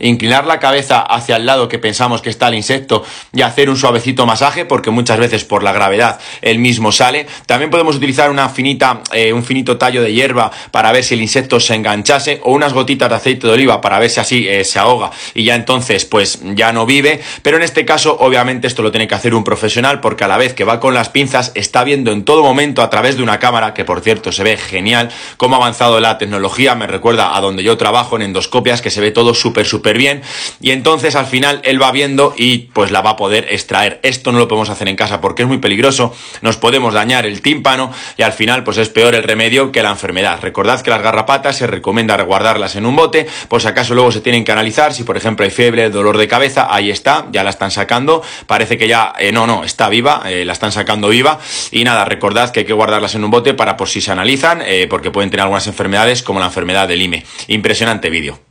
inclinar la cabeza hacia el lado que pensamos que está el insecto y hacer un suavecito masaje, porque muchas veces por la gravedad el mismo sale. También podemos utilizar una finita, eh, un finito tallo de hierba para ver si el insecto se enganchase o unas gotitas de aceite de oliva para ver si así eh, se ahoga y ya entonces pues ya no vive. Pero en este caso obviamente esto lo tiene que hacer un profesional porque a la vez que va con las pinzas está viendo en todo momento a través de una cámara, que por cierto se ve genial, cómo ha avanzado la tecnología, me recuerda a donde yo trabajo en endoscopias que se ve todo súper, súper bien. Y entonces al final él va viendo y pues la va a poder extraer. Esto no lo podemos hacer en casa porque es muy peligroso, nos podemos dañar el tímpano y al final pues es peor el remedio que la enfermedad. Recordad que las garrapatas se recomienda guardarlas en un bote, por si acaso luego se tienen que analizar si por ejemplo hay fiebre, dolor de cabeza, ahí está, ya la están sacando, parece que ya, eh, no, no, está viva, eh, la están sacando viva y nada, recordad que hay que guardarlas en un bote para por si se analizan, eh, porque pueden tener algunas enfermedades como la enfermedad del IME. Impresionante vídeo.